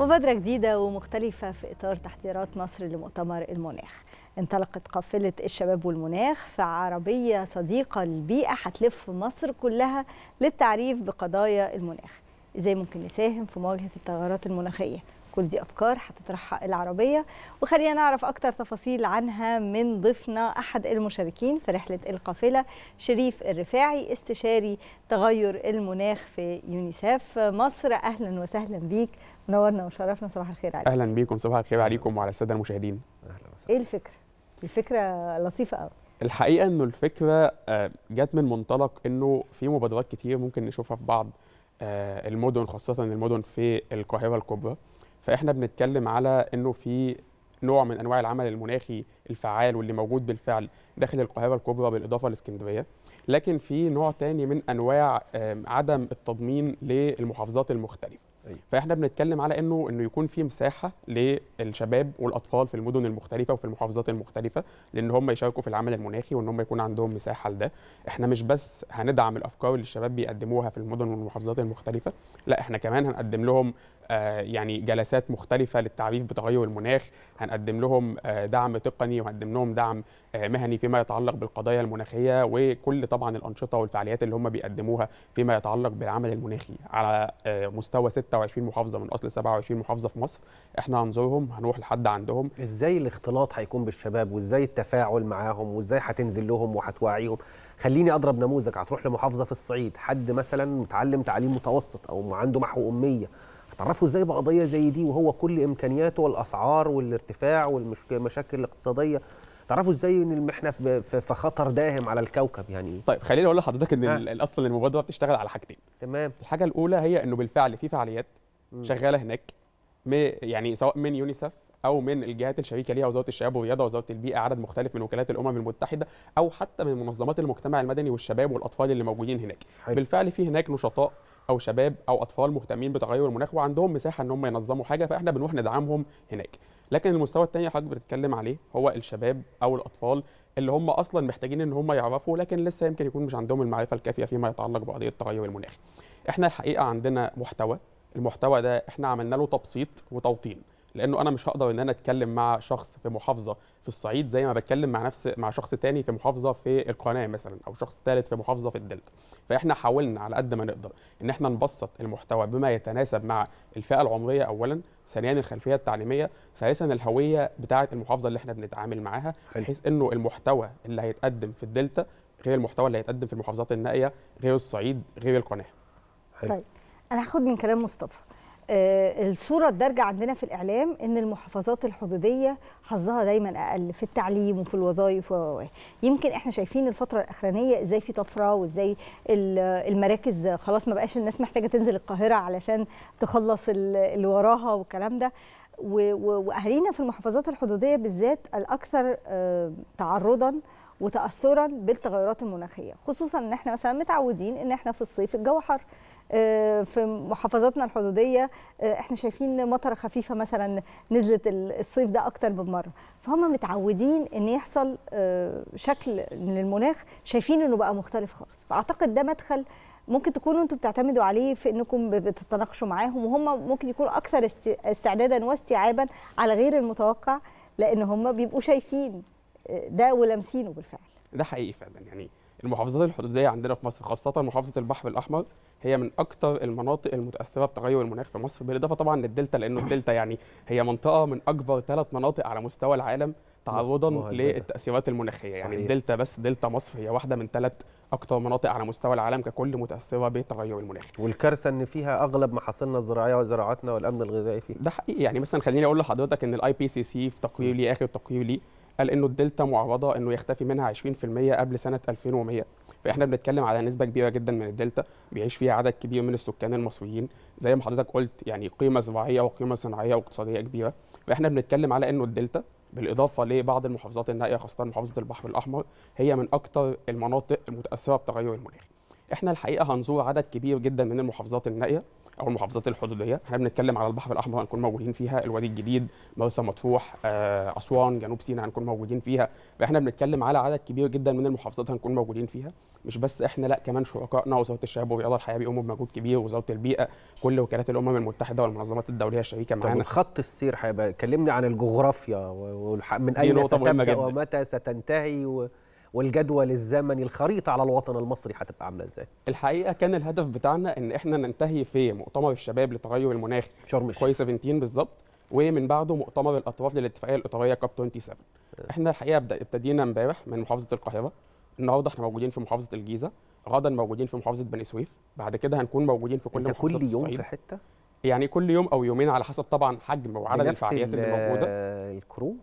مبادرة جديدة ومختلفة في إطار تحضيرات مصر لمؤتمر المناخ انطلقت قافلة الشباب والمناخ في عربية صديقة للبيئة هتلف مصر كلها للتعريف بقضايا المناخ إزاي ممكن نساهم في مواجهة التغيرات المناخية كل دي افكار هتطرحها العربيه وخلينا نعرف اكتر تفاصيل عنها من ضيفنا احد المشاركين في رحله القافله شريف الرفاعي استشاري تغير المناخ في يونيسف مصر اهلا وسهلا بيك منورنا وشرفنا صباح الخير عليك اهلا بيكم صباح الخير عليكم وعلى الساده المشاهدين اهلا وسهلا ايه الفكره الفكره لطيفه قوي الحقيقه انه الفكره آه، جت من منطلق انه في مبادرات كتير ممكن نشوفها في بعض آه، المدن خاصه المدن في القاهره الكبرى فاحنا بنتكلم على انه في نوع من انواع العمل المناخي الفعال واللي موجود بالفعل داخل القاهره الكبرى بالاضافه لاسكندريه لكن في نوع تاني من انواع عدم التضمين للمحافظات المختلفه أيوة. فاحنا بنتكلم على انه انه يكون في مساحه للشباب والاطفال في المدن المختلفه وفي المحافظات المختلفه لان هم يشاركوا في العمل المناخي وان هم يكون عندهم مساحه لده احنا مش بس هندعم الافكار اللي الشباب بيقدموها في المدن والمحافظات المختلفه لا احنا كمان هنقدم لهم آه يعني جلسات مختلفه للتعريف بتغير المناخ هنقدم لهم آه دعم تقني وهنقدم لهم دعم آه، مهني فيما يتعلق بالقضايا المناخيه وكل طبعا الانشطه والفعاليات اللي هم بيقدموها فيما يتعلق بالعمل المناخي على آه، مستوى 26 محافظه من اصل 27 محافظه في مصر احنا هنزورهم هنروح لحد عندهم ازاي الاختلاط هيكون بالشباب وازاي التفاعل معاهم وازاي هتنزل لهم وهتوعيهم خليني اضرب نموذج هتروح لمحافظه في الصعيد حد مثلا متعلم تعليم متوسط او عنده محو اميه هتعرفوا ازاي بقضيه زي دي وهو كل امكانياته والاسعار والارتفاع والمشاكل الاقتصاديه تعرفوا ازاي ان احنا في خطر داهم على الكوكب يعني طيب خليني اقول لحضرتك ان الاصل اصلا المبادره بتشتغل على حاجتين تمام الحاجه الاولى هي انه بالفعل في فعاليات شغاله هناك يعني سواء من يونيسف او من الجهات الشريكه ليها وزاره الشباب والرياضه وزاره البيئه عدد مختلف من وكالات الامم المتحده او حتى من منظمات المجتمع المدني والشباب والاطفال اللي موجودين هناك حي. بالفعل في هناك نشطاء او شباب او اطفال مهتمين بتغير المناخ وعندهم مساحه ان هم ينظموا حاجه فاحنا بنروح ندعمهم هناك لكن المستوى الثاني حضرتك بتتكلم عليه هو الشباب او الاطفال اللي هم اصلا محتاجين ان هم يعرفوا لكن لسه يمكن يكون مش عندهم المعرفه الكافيه فيما يتعلق بقضيه التغير المناخي احنا الحقيقه عندنا محتوى المحتوى ده احنا عملنا له تبسيط وتوطين لانه انا مش هقدر ان انا اتكلم مع شخص في محافظه في الصعيد زي ما بتكلم مع نفس مع شخص تاني في محافظه في القناه مثلا او شخص ثالث في محافظه في الدلتا فاحنا حاولنا على قد ما نقدر ان احنا نبسط المحتوى بما يتناسب مع الفئه العمريه اولا ثانيا الخلفيه التعليميه ثالثا الهويه بتاعه المحافظه اللي احنا بنتعامل معاها بحيث انه المحتوى اللي هيتقدم في الدلتا غير المحتوى اللي هيتقدم في المحافظات النائيه غير الصعيد غير القناه حلو. طيب انا هاخد من كلام مصطفى آه، الصوره الدارجه عندنا في الاعلام ان المحافظات الحدوديه حظها دايما اقل في التعليم وفي الوظائف و يمكن احنا شايفين الفتره الاخرانيه ازاي في طفره وازاي المراكز خلاص ما بقاش الناس محتاجه تنزل القاهره علشان تخلص اللي وراها والكلام ده واهالينا في المحافظات الحدوديه بالذات الاكثر آه، تعرضا وتاثرا بالتغيرات المناخيه خصوصا ان احنا مثلا متعودين ان احنا في الصيف الجو حر آه، في محافظاتنا الحدوديه آه، احنا شايفين مطره خفيفه مثلا نزلت الصيف ده اكتر من مره فهم متعودين ان يحصل آه، شكل للمناخ شايفين انه بقى مختلف خالص فاعتقد ده مدخل ممكن تكونوا انتم بتعتمدوا عليه في انكم بتتناقشوا معاهم وهم ممكن يكونوا اكثر استعدادا واستيعابا على غير المتوقع لان هم بيبقوا شايفين ده ولامسينه بالفعل ده حقيقي فعلا يعني المحافظات الحدوديه عندنا في مصر خاصه محافظه البحر الاحمر هي من اكثر المناطق المتاثره بتغير المناخ في مصر بالاضافه طبعا للدلتا لانه الدلتا يعني هي منطقه من اكبر ثلاث مناطق على مستوى العالم تعرضا للتاثيرات المناخيه يعني صحيح. يعني الدلتا بس دلتا مصر هي واحده من ثلاث اكثر مناطق على مستوى العالم ككل متاثره بالتغير المناخي والكارثه ان فيها اغلب محاصيلنا الزراعيه وزراعتنا والامن الغذائي فيها ده حقيقي يعني مثلا خليني اقول لحضرتك ان الاي بي سي سي في تقرير لي اخر تقرير لي قال انه الدلتا معرضه انه يختفي منها 20% قبل سنه 2100 فاحنا بنتكلم على نسبه كبيره جدا من الدلتا بيعيش فيها عدد كبير من السكان المصريين زي ما حضرتك قلت يعني قيمه زراعيه وقيمه صناعيه واقتصاديه كبيره فاحنا بنتكلم على انه الدلتا بالاضافه لبعض المحافظات النائيه خاصه محافظه البحر الاحمر هي من اكثر المناطق المتاثره بالتغير المناخي احنا الحقيقه هنزور عدد كبير جدا من المحافظات النائيه او المحافظات الحدوديه احنا بنتكلم على البحر الاحمر هنكون موجودين فيها الوادي الجديد مرسى مطروح آه، اسوان جنوب سيناء هنكون موجودين فيها فاحنا بنتكلم على عدد كبير جدا من المحافظات هنكون موجودين فيها مش بس احنا لا كمان شركائنا وزاره الشباب والرياضه الحياه بيقوموا بمجهود كبير وزاره البيئه كل وكالات الامم المتحده والمنظمات الدوليه الشريكه معانا طب خط السير هيبقى كلمني عن الجغرافيا من اين ستبدا ومتى ستنتهي و... والجدول الزمني الخريطه على الوطن المصري هتبقى عامله ازاي الحقيقه كان الهدف بتاعنا ان احنا ننتهي في مؤتمر الشباب للتغير المناخ شرم كوي 17 بالظبط ومن بعده مؤتمر الاطراف للاتفاقيه الاطاريه كاب 27 احنا الحقيقه ابتدينا امبارح من محافظه القاهره النهارده احنا موجودين في محافظه الجيزه غدا موجودين في محافظه بني سويف بعد كده هنكون موجودين في كل محافظات كل يوم الصعيد. في حته يعني كل يوم او يومين على حسب طبعا حجم وعدد الفعاليات اللي موجوده الكرو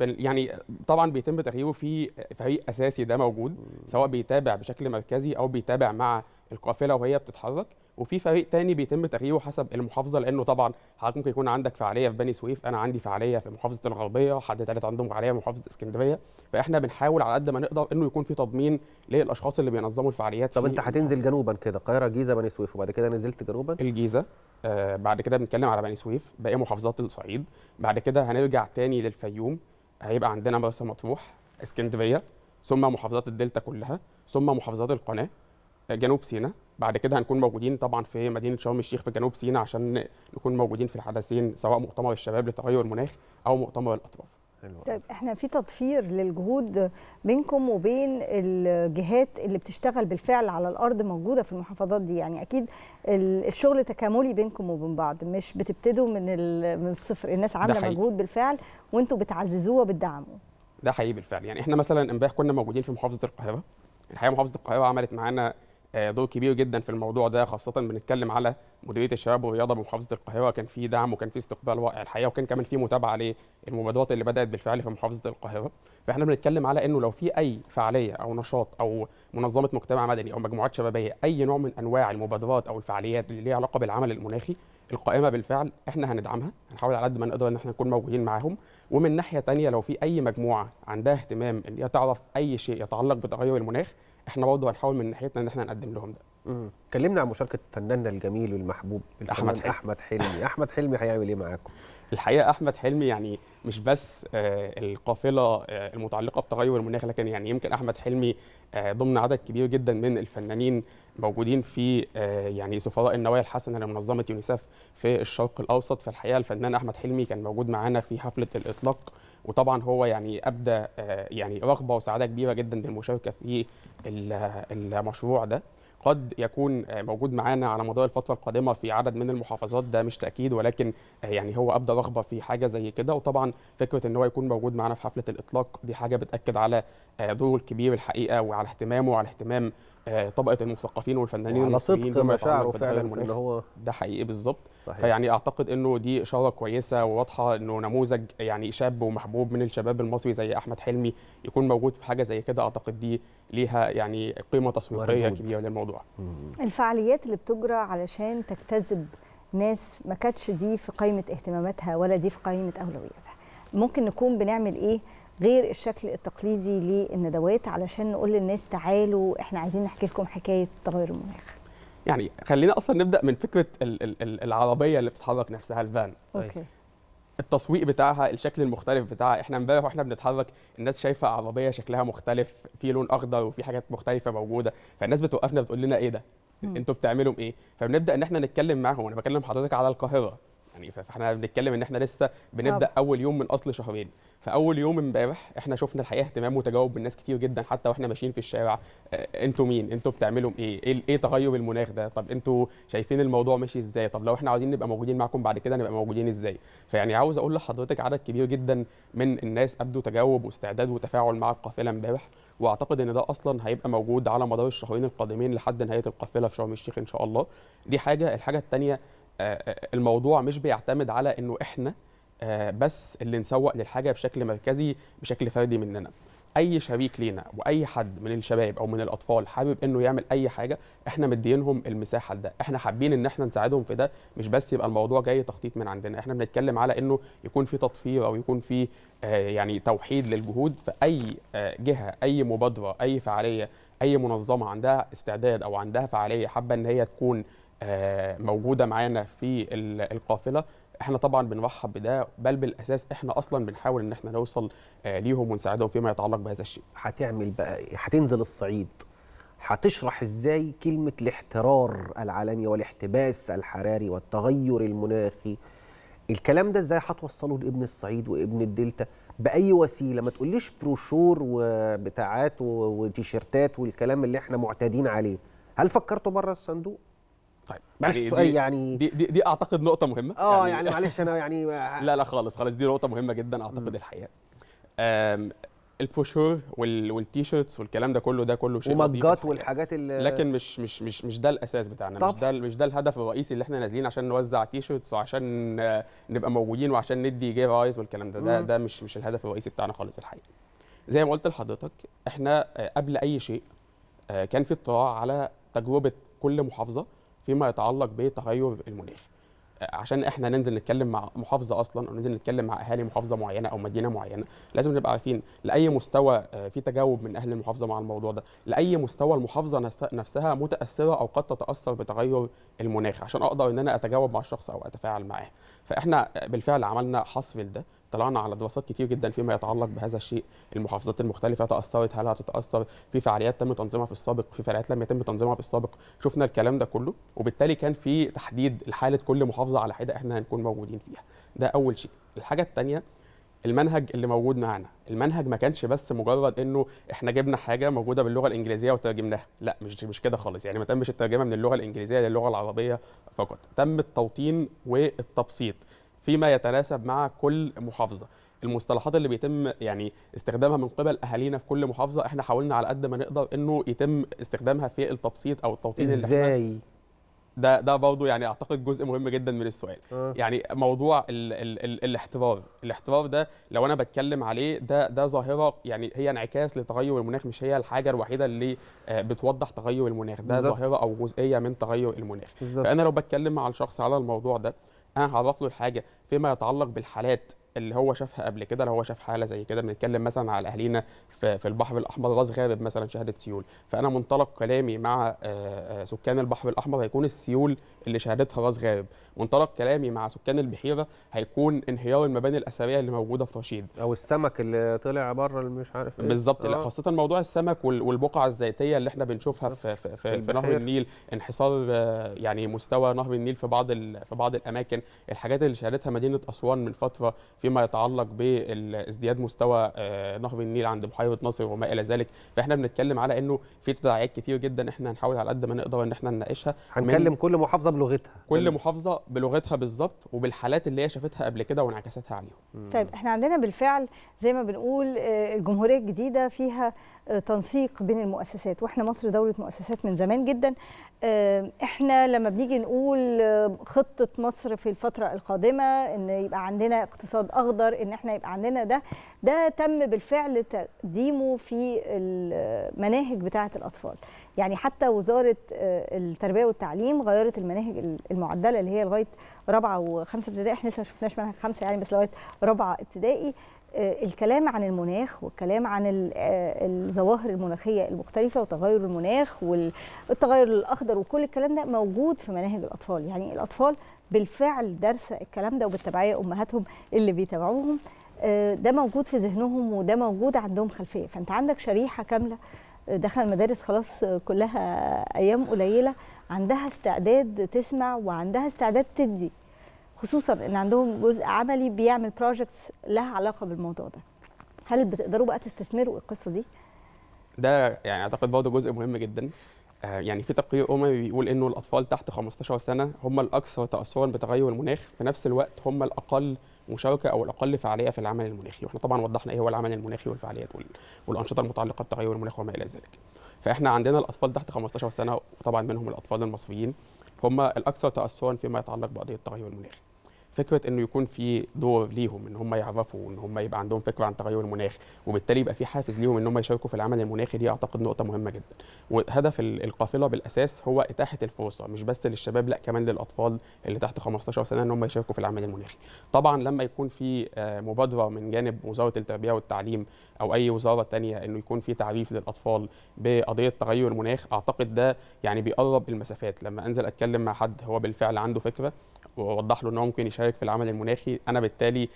يعني طبعا بيتم تغييره في فريق اساسي ده موجود سواء بيتابع بشكل مركزي او بيتابع مع القافله وهي بتتحرك وفي فريق تاني بيتم تغييره حسب المحافظه لانه طبعا حضرتك ممكن يكون عندك فعاليه في بني سويف انا عندي فعاليه في محافظه الغربيه حد تالت عندهم فعاليه في محافظه اسكندريه فاحنا بنحاول على قد ما نقدر انه يكون في تضمين للاشخاص اللي بينظموا الفعاليات طب انت هتنزل جنوبا كده القاهره جيزه بني سويف وبعد كده نزلت جنوبا الجيزه آه بعد كده بنتكلم على بني سويف باقي محافظات الصعيد بعد كده هنرجع تاني للفيوم هيبقى عندنا مرسى مطروح اسكندريه ثم محافظات الدلتا كلها ثم محافظات القناه آه، جنوب سيناء بعد كده هنكون موجودين طبعا في مدينه شرم الشيخ في جنوب سيناء عشان نكون موجودين في الحدثين سواء مؤتمر الشباب لتغير المناخ او مؤتمر الاطراف طيب احنا في تضفير للجهود بينكم وبين الجهات اللي بتشتغل بالفعل على الارض موجوده في المحافظات دي يعني اكيد الشغل تكاملي بينكم وبين بعض مش بتبتدوا من من الصفر الناس عامله مجهود بالفعل وانتم بتعززوه وبتدعموا ده حقيقي بالفعل يعني احنا مثلا امبارح كنا موجودين في محافظه القاهره الحقيقه محافظه القاهره عملت معانا آه، دور كبير جدا في الموضوع ده خاصه بنتكلم على مديريه الشباب والرياضه بمحافظه القاهره كان في دعم وكان في استقبال رائع الحقيقه وكان كمان في متابعه للمبادرات اللي بدات بالفعل في محافظه القاهره فاحنا بنتكلم على انه لو في اي فعاليه او نشاط او منظمه مجتمع مدني او مجموعات شبابيه اي نوع من انواع المبادرات او الفعاليات اللي ليها علاقه بالعمل المناخي القائمه بالفعل احنا هندعمها هنحاول على قد ما نقدر ان احنا نكون موجودين معاهم ومن ناحيه تانية لو في اي مجموعه عندها اهتمام ان هي تعرف اي شيء يتعلق بتغير المناخ احنا برضه هنحاول من ناحيتنا ان احنا نقدم لهم ده مم. كلمنا عن مشاركه فناننا الجميل والمحبوب احمد حلمي. احمد حلمي احمد حلمي هيعمل ايه معاكم الحقيقه احمد حلمي يعني مش بس آه القافله آه المتعلقه بتغير المناخ لكن يعني يمكن احمد حلمي آه ضمن عدد كبير جدا من الفنانين موجودين في آه، يعني سفراء النوايا الحسنه لمنظمه يونيسف في الشرق الاوسط فالحقيقه الفنان احمد حلمي كان موجود معانا في حفله الاطلاق وطبعا هو يعني ابدى آه، يعني رغبه وسعاده كبيره جدا بالمشاركه في آه، المشروع ده قد يكون موجود معانا على مدار الفتره القادمه في عدد من المحافظات ده مش تاكيد ولكن يعني هو ابدى رغبه في حاجه زي كده وطبعا فكره ان هو يكون موجود معانا في حفله الاطلاق دي حاجه بتاكد على دوره آه، الكبير الحقيقه وعلى اهتمامه وعلى اهتمام آه، طبقه المثقفين والفنانين على صدق مشاعره فعلا اللي هو ده حقيقي بالظبط فيعني اعتقد انه دي اشاره كويسه وواضحه انه نموذج يعني شاب ومحبوب من الشباب المصري زي احمد حلمي يكون موجود في حاجه زي كده اعتقد دي ليها يعني قيمه تسويقيه كبيره للموضوع الفعاليات اللي بتجرى علشان تجتذب ناس ما كانتش دي في قائمه اهتماماتها ولا دي في قائمه اولوياتها ممكن نكون بنعمل ايه غير الشكل التقليدي للندوات علشان نقول للناس تعالوا احنا عايزين نحكي لكم حكايه تغير المناخ يعني خلينا اصلا نبدا من فكره الـ الـ العربيه اللي بتتحرك نفسها الفان اوكي التسويق بتاعها الشكل المختلف بتاعها احنا امبارح واحنا بنتحرك الناس شايفه عربيه شكلها مختلف في لون اخضر وفي حاجات مختلفه موجوده فالناس بتوقفنا بتقول لنا ايه ده انتوا بتعملوا ايه فبنبدا ان احنا نتكلم معاهم انا بكلم حضرتك على القاهره يعني فاحنا بنتكلم ان احنا لسه بنبدا طبعا. اول يوم من اصل شهرين فاول يوم امبارح احنا شفنا الحقيقه اهتمام وتجاوب من ناس كتير جدا حتى واحنا ماشيين في الشارع اه انتوا مين انتوا بتعملوا ايه ايه, إيه تغير المناخ ده طب انتوا شايفين الموضوع ماشي ازاي طب لو احنا عاوزين نبقى موجودين معاكم بعد كده نبقى موجودين ازاي فيعني عاوز اقول لحضرتك عدد كبير جدا من الناس ابدوا تجاوب واستعداد وتفاعل مع القافله امبارح واعتقد ان ده اصلا هيبقى موجود على مدار الشهرين القادمين لحد نهايه القافله في شرم الشيخ ان شاء الله دي حاجه الحاجه الثانيه آه، آه، الموضوع مش بيعتمد على انه احنا آه، بس اللي نسوق للحاجه بشكل مركزي بشكل فردي مننا اي شريك لينا واي حد من الشباب او من الاطفال حابب انه يعمل اي حاجه احنا مدينهم المساحه لده احنا حابين ان احنا نساعدهم في ده مش بس يبقى الموضوع جاي تخطيط من عندنا احنا بنتكلم على انه يكون في تطفير او يكون في يعني توحيد للجهود في اي جهه اي مبادره اي فعاليه اي منظمه عندها استعداد او عندها فعاليه حابه ان هي تكون آه، موجوده معانا في القافله احنا طبعا بنرحب بده بل بالاساس احنا اصلا بنحاول ان احنا نوصل آه، ليهم ونساعدهم فيما يتعلق بهذا الشيء هتعمل بقى إيه؟ هتنزل الصعيد هتشرح ازاي كلمه الاحترار العالمي والاحتباس الحراري والتغير المناخي الكلام ده ازاي هتوصله لابن الصعيد وابن الدلتا باي وسيله ما تقوليش بروشور وبتاعات وتيشيرتات والكلام اللي احنا معتادين عليه هل فكرتوا بره الصندوق طيب معلش يعني سؤال يعني دي, دي دي اعتقد نقطه مهمه اه يعني, يعني معلش انا يعني آه، لا لا خالص خالص دي نقطه مهمه جدا اعتقد الحقيقه البروشور والتيشيرتس والكلام ده كله ده كله شيء ومجات والحاجات اللي لكن مش مش مش مش ده الاساس بتاعنا مش ده مش ده الهدف الرئيسي اللي احنا نازلين عشان نوزع تيشيرتس وعشان آه، نبقى موجودين وعشان ندي جي رايز والكلام ده ده, ده مش مش الهدف الرئيسي بتاعنا خالص الحقيقه زي ما قلت لحضرتك احنا آه، قبل اي شيء كان في اطلاع على تجربه كل محافظه فيما يتعلق بتغير المناخ آه، عشان احنا ننزل نتكلم مع محافظه اصلا او ننزل نتكلم مع اهالي محافظه معينه او مدينه معينه لازم نبقى عارفين لاي مستوى آه، في تجاوب من اهل المحافظه مع الموضوع ده لاي مستوى المحافظه نفسها متاثره او قد تتاثر بتغير المناخ عشان اقدر ان انا اتجاوب مع الشخص او اتفاعل معاه فاحنا بالفعل عملنا حصر لده طلعنا على دراسات كتير جدا فيما يتعلق بهذا الشيء المحافظات المختلفه تاثرت هل هتتاثر في فعاليات تم تنظيمها في السابق في فعاليات لم يتم تنظيمها في السابق شفنا الكلام ده كله وبالتالي كان في تحديد لحاله كل محافظه على حده احنا هنكون موجودين فيها ده اول شيء الحاجه الثانيه المنهج اللي موجود معانا المنهج ما كانش بس مجرد انه احنا جبنا حاجه موجوده باللغه الانجليزيه وترجمناها لا مش مش كده خالص يعني ما تمش الترجمه من اللغه الانجليزيه للغه العربيه فقط تم التوطين والتبسيط فيما يتناسب مع كل محافظه المصطلحات اللي بيتم يعني استخدامها من قبل اهالينا في كل محافظه احنا حاولنا على قد ما نقدر انه يتم استخدامها في التبسيط او التوطين ازاي اللي ده ده برضه يعني اعتقد جزء مهم جدا من السؤال أه. يعني موضوع الـ الـ الـ الاحترار الاحترار ده لو انا بتكلم عليه ده ده ظاهره يعني هي انعكاس لتغير المناخ مش هي الحاجه الوحيده اللي آه، بتوضح تغير المناخ ده بالزبط. ظاهره او جزئيه من تغير المناخ بالزبط. فانا لو بتكلم مع الشخص على الموضوع ده انا هعرف له الحاجه فيما يتعلق بالحالات اللي هو شافها قبل كده لو هو شاف حاله زي كده بنتكلم مثلا على اهالينا في, في البحر الاحمر راس غارب مثلا شهدت سيول فانا منطلق كلامي مع آه، آه، سكان البحر الاحمر هيكون السيول اللي شهدتها راس غارب منطلق كلامي مع سكان البحيره هيكون انهيار المباني الاثريه اللي موجوده في رشيد او السمك اللي طلع بره اللي مش عارف إيه. بالظبط آه. خاصه موضوع السمك والبقع الزيتيه اللي احنا بنشوفها في في, في, في نهر النيل انحصار آه، يعني مستوى نهر النيل في بعض في بعض الاماكن الحاجات اللي شهدتها مدينه اسوان من فتره فيما يتعلق بازدياد مستوى آه، نهر النيل عند بحيره ناصر وما الى ذلك فاحنا بنتكلم على انه في تداعيات كتير جدا احنا هنحاول على قد ما نقدر ان احنا نناقشها هنكلم كل محافظه بلغتها كل محافظه بلغتها بالظبط وبالحالات اللي هي شافتها قبل كده وانعكاساتها عليهم طيب احنا عندنا بالفعل زي ما بنقول آه، الجمهوريه الجديده فيها تنسيق بين المؤسسات واحنا مصر دوله مؤسسات من زمان جدا آه، احنا لما بنيجي نقول آه، خطه مصر في الفتره القادمه ان يبقى عندنا اقتصاد اخضر ان احنا يبقى عندنا ده ده تم بالفعل تقديمه في المناهج بتاعه الاطفال يعني حتى وزاره آه، التربيه والتعليم غيرت المناهج المعدله اللي هي لغايه رابعه وخمسه ابتدائي احنا لسه ما شفناش منهج خمسه يعني بس لغايه رابعه ابتدائي آه، الكلام عن المناخ والكلام عن آه، الظواهر المناخيه المختلفه وتغير المناخ والتغير الاخضر وكل الكلام ده موجود في مناهج الاطفال يعني الاطفال بالفعل دارسه الكلام ده وبالتبعيه امهاتهم اللي بيتابعوهم آه، ده موجود في ذهنهم وده موجود عندهم خلفيه فانت عندك شريحه كامله دخل المدارس خلاص كلها ايام قليله عندها استعداد تسمع وعندها استعداد تدي خصوصا ان عندهم جزء عملي بيعمل بروجكتس لها علاقه بالموضوع ده هل بتقدروا بقى تستثمروا القصه دي ده يعني اعتقد برضه جزء مهم جدا آه، يعني في تقرير اممي بيقول انه الاطفال تحت 15 سنه هم الاكثر تاثرا بتغير المناخ في نفس الوقت هم الاقل مشاركه او الاقل فعاليه في العمل المناخي واحنا طبعا وضحنا ايه هو العمل المناخي والفعاليات والانشطه المتعلقه بتغير المناخ وما الى ذلك فاحنا عندنا الاطفال تحت 15 سنه وطبعا منهم الاطفال المصريين هم الاكثر تاثرا فيما يتعلق بقضيه التغير المناخي فكره انه يكون في دور ليهم ان هم يعرفوا ان هم يبقى عندهم فكره عن تغير المناخ وبالتالي يبقى في حافز ليهم ان هم يشاركوا في العمل المناخي دي اعتقد نقطه مهمه جدا وهدف القافله بالاساس هو اتاحه الفرصه مش بس للشباب لا كمان للاطفال اللي تحت 15 سنه ان هم يشاركوا في العمل المناخي طبعا لما يكون في آه، مبادره من جانب وزاره التربيه والتعليم او اي وزاره ثانيه انه يكون في تعريف للاطفال بقضيه تغير المناخ اعتقد ده يعني بيقرب المسافات لما انزل اتكلم مع حد هو بالفعل عنده فكره ووضح له ان هو ممكن يشارك في العمل المناخي انا بالتالي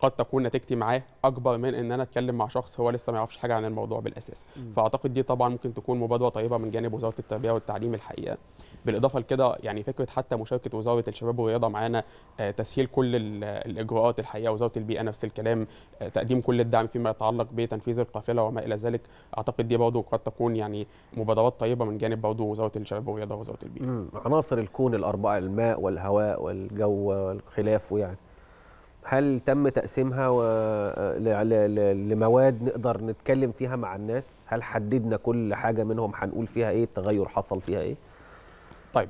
قد تكون نتيجتي معاه اكبر من ان انا اتكلم مع شخص هو لسه ما يعرفش حاجه عن الموضوع بالاساس م. فاعتقد دي طبعا ممكن تكون مبادره طيبه من جانب وزاره التربيه والتعليم الحقيقه بالاضافه لكده يعني فكره حتى مشاركه وزاره الشباب والرياضه معانا آه، تسهيل كل الاجراءات الحقيقه وزاره البيئه نفس الكلام آه، تقديم كل الدعم فيما يتعلق بتنفيذ القافله وما الى ذلك اعتقد دي برضه قد تكون يعني مبادرات طيبه من جانب برضه وزاره الشباب والرياضه ووزاره البيئه عناصر الكون الاربعه الماء والهواء وال الجو والخلاف يعني هل تم تقسيمها و... ل... ل... لمواد نقدر نتكلم فيها مع الناس هل حددنا كل حاجه منهم هنقول فيها ايه التغير حصل فيها ايه طيب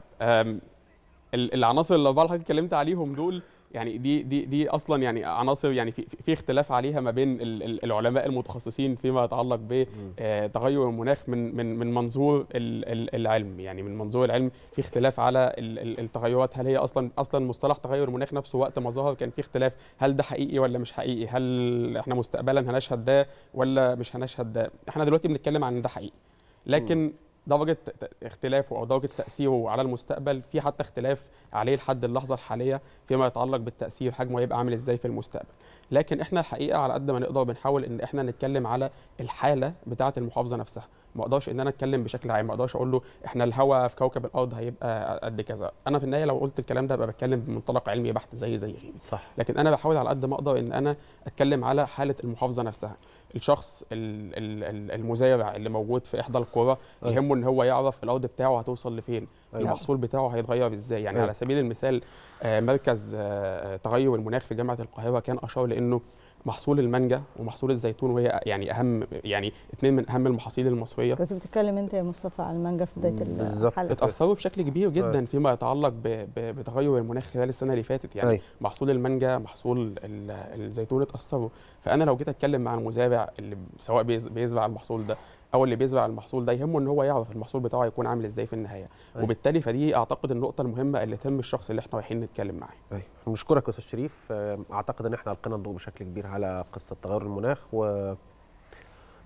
العناصر اللي حضرتك اتكلمت عليهم دول يعني دي دي دي اصلا يعني عناصر يعني في, في اختلاف عليها ما بين العلماء المتخصصين فيما يتعلق بتغير آه، المناخ من من من منظور العلم يعني من منظور العلم في اختلاف على التغيرات هل هي اصلا اصلا مصطلح تغير المناخ نفسه وقت ما ظهر كان في اختلاف هل ده حقيقي ولا مش حقيقي هل احنا مستقبلا هنشهد ده ولا مش هنشهد ده احنا دلوقتي بنتكلم عن ده حقيقي لكن م. درجه اختلافه او درجه تاثيره على المستقبل في حتى اختلاف عليه لحد اللحظه الحاليه فيما يتعلق بالتاثير حجمه هيبقى عامل ازاي في المستقبل لكن احنا الحقيقه على قد ما نقدر بنحاول ان احنا نتكلم على الحاله بتاعه المحافظه نفسها ما اقدرش ان انا اتكلم بشكل عام ما اقدرش اقول له احنا الهواء في كوكب الارض هيبقى قد كذا انا في النهايه لو قلت الكلام ده ابقى بتكلم بمنطلق علمي بحت زي زي غيري صح لكن انا بحاول على قد ما اقدر ان انا اتكلم على حاله المحافظه نفسها الشخص المزارع اللي موجود في احدى القرى أيوة. يهمه ان هو يعرف الارض بتاعه هتوصل لفين أيوة. المحصول بتاعه هيتغير ازاي يعني أيوة. على سبيل المثال آه، مركز آه، تغير المناخ في جامعه القاهره كان اشار لانه محصول المانجا ومحصول الزيتون وهي يعني اهم يعني اثنين من اهم المحاصيل المصريه كنت بتتكلم انت يا مصطفى على المانجا في بدايه الحلقه اتاثروا بشكل كبير جدا أيوة. فيما يتعلق بتغير المناخ خلال السنه اللي فاتت يعني أي. أيوة. محصول المانجا محصول الزيتون اتاثروا فانا لو جيت اتكلم مع المزارع اللي سواء بيزرع المحصول ده او اللي بيزرع المحصول ده يهمه ان هو يعرف المحصول بتاعه هيكون عامل ازاي في النهايه أيه. وبالتالي فدي اعتقد النقطه المهمه اللي تهم الشخص اللي احنا رايحين نتكلم معاه ايوه بشكرك استاذ شريف اعتقد ان احنا القينا الضوء بشكل كبير على قصه تغير المناخ و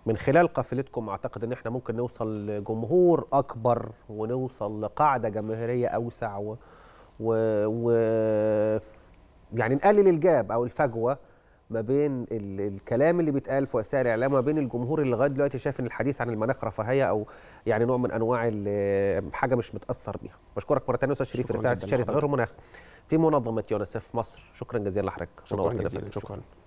من خلال قافلتكم اعتقد ان احنا ممكن نوصل لجمهور اكبر ونوصل لقاعده جماهيريه اوسع و... و... يعني نقلل الجاب او الفجوه ما بين الكلام اللي بيتقال في وسائل الاعلام وما بين الجمهور اللي لغايه دلوقتي شايف ان الحديث عن المناخ رفاهيه او يعني نوع من انواع حاجه مش متاثر بيها بشكرك مره ثانيه استاذ شريف رفاعي استشاري تغير المناخ في منظمه يونسف مصر شكرا جزيلا لحضرتك شكرا, جزيلا. شكرا.